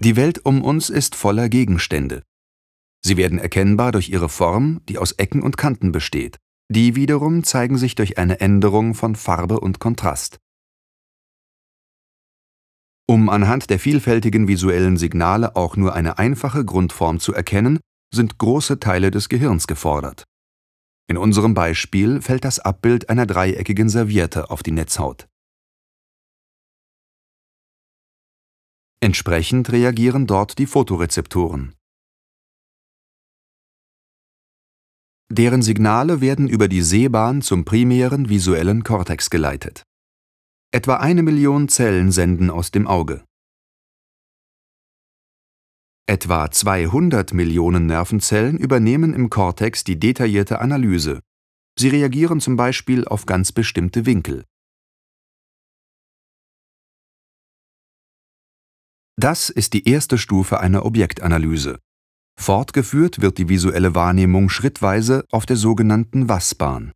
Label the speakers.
Speaker 1: Die Welt um uns ist voller Gegenstände. Sie werden erkennbar durch ihre Form, die aus Ecken und Kanten besteht. Die wiederum zeigen sich durch eine Änderung von Farbe und Kontrast. Um anhand der vielfältigen visuellen Signale auch nur eine einfache Grundform zu erkennen, sind große Teile des Gehirns gefordert. In unserem Beispiel fällt das Abbild einer dreieckigen Serviette auf die Netzhaut.
Speaker 2: Entsprechend reagieren dort die Photorezeptoren. Deren Signale
Speaker 1: werden über die Sehbahn zum primären visuellen Kortex geleitet. Etwa eine Million Zellen senden aus dem Auge. Etwa 200 Millionen Nervenzellen übernehmen im Kortex die detaillierte Analyse.
Speaker 2: Sie reagieren zum Beispiel auf ganz bestimmte Winkel Das ist die erste Stufe einer Objektanalyse. Fortgeführt wird die visuelle Wahrnehmung schrittweise auf der sogenannten Was-Bahn